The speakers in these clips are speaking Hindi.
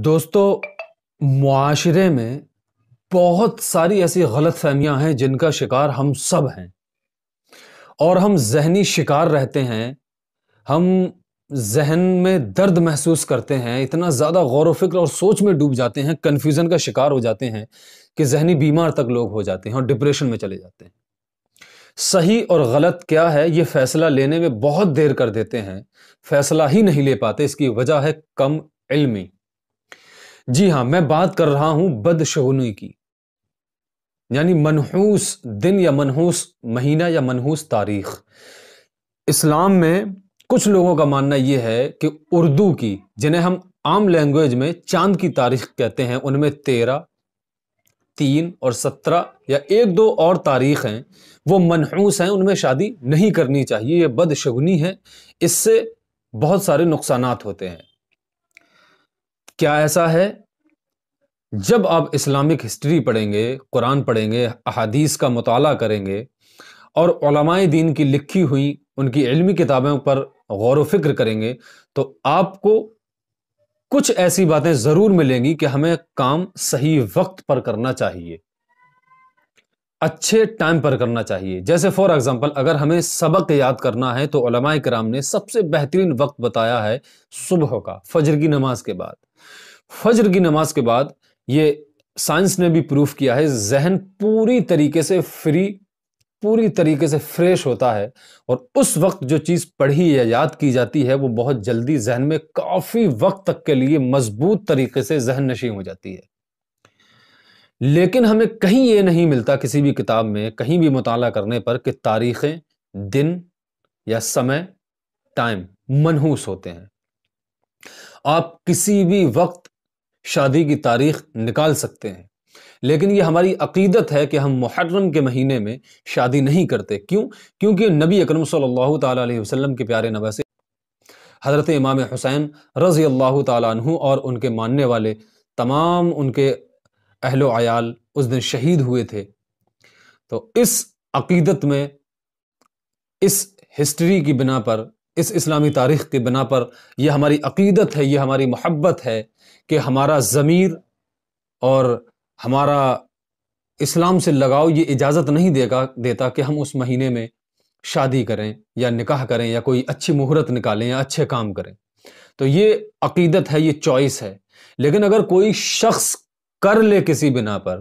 दोस्तों मुआशरे में बहुत सारी ऐसी गलत फहमियाँ हैं जिनका शिकार हम सब हैं और हम जहनी शिकार रहते हैं हम जहन में दर्द महसूस करते हैं इतना ज़्यादा गौर फिक्र और सोच में डूब जाते हैं कन्फ्यूज़न का शिकार हो जाते हैं कि जहनी बीमार तक लोग हो जाते हैं और डिप्रेशन में चले जाते हैं सही और गलत क्या है ये फैसला लेने में बहुत देर कर देते हैं फैसला ही नहीं ले पाते इसकी वजह है कम इल्मी जी हाँ मैं बात कर रहा हूं बदशगुनी की यानी मनहूस दिन या मनहूस महीना या मनहूस तारीख इस्लाम में कुछ लोगों का मानना यह है कि उर्दू की जिन्हें हम आम लैंग्वेज में चांद की तारीख कहते हैं उनमें तेरह तीन और सत्रह या एक दो और तारीख हैं वो मनहूस हैं उनमें शादी नहीं करनी चाहिए ये बदशगुनी है इससे बहुत सारे नुकसान होते हैं क्या ऐसा है जब आप इस्लामिक हिस्ट्री पढ़ेंगे कुरान पढ़ेंगे अहादीस का मताल करेंगे और दीन की लिखी हुई उनकी इलमी किताबों पर गौर व फिक्र करेंगे तो आपको कुछ ऐसी बातें ज़रूर मिलेंगी कि हमें काम सही वक्त पर करना चाहिए अच्छे टाइम पर करना चाहिए जैसे फॉर एग्जाम्पल अगर हमें सबक याद करना है तो कराम ने सबसे बेहतरीन वक्त बताया है सुबह का फजर की नमाज के बाद फजर की नमाज के बाद ये साइंस ने भी प्रूफ किया है जहन पूरी तरीके से फ्री पूरी तरीके से फ्रेश होता है और उस वक्त जो चीज़ पढ़ी या याद की जाती है वो बहुत जल्दी जहन में काफ़ी वक्त तक के लिए मजबूत तरीके से जहन नशी हो जाती है लेकिन हमें कहीं ये नहीं मिलता किसी भी किताब में कहीं भी मुताला करने पर कि तारीखें दिन या समय टाइम मनहूस होते हैं आप किसी भी वक्त शादी की तारीख निकाल सकते हैं लेकिन ये हमारी अकीदत है कि हम मुहर्रम के महीने में शादी नहीं करते क्यों क्योंकि नबी अकरम सल्लल्लाहु अलैहि वसल्लम के प्यारे नवासे हज़रत इमाम हुसैन रज़ी अल्लाह तु और उनके मानने वाले तमाम उनके अहलो आयाल उस दिन शहीद हुए थे तो इस अकीदत में इस हिस्ट्री की बिना पर इस इस्लामी तारीख़ की बिना पर यह हमारी अकीदत है यह हमारी मोहब्बत है कि हमारा ज़मीर और हमारा इस्लाम से लगाव ये इजाज़त नहीं देगा देता कि हम उस महीने में शादी करें या निकाह करें या कोई अच्छी मुहूर्त निकालें या अच्छे काम करें तो ये अकीदत है ये चॉइस है लेकिन अगर कोई शख्स कर ले किसी बिना पर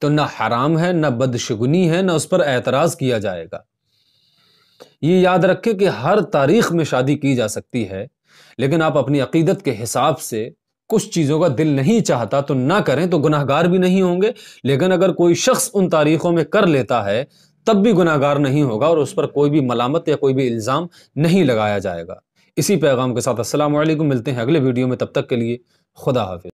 तो ना हराम है ना बदशगुनी है ना उस पर एतराज किया जाएगा ये याद रखें कि हर तारीख में शादी की जा सकती है लेकिन आप अपनी अकीदत के हिसाब से कुछ चीज़ों का दिल नहीं चाहता तो ना करें तो गुनाहगार भी नहीं होंगे लेकिन अगर कोई शख्स उन तारीखों में कर लेता है तब भी गुनाहगार नहीं होगा और उस पर कोई भी मलामत या कोई भी इल्ज़ाम नहीं लगाया जाएगा इसी पैगाम के साथ असलम मिलते हैं अगले वीडियो में तब तक के लिए खुदा हाफिज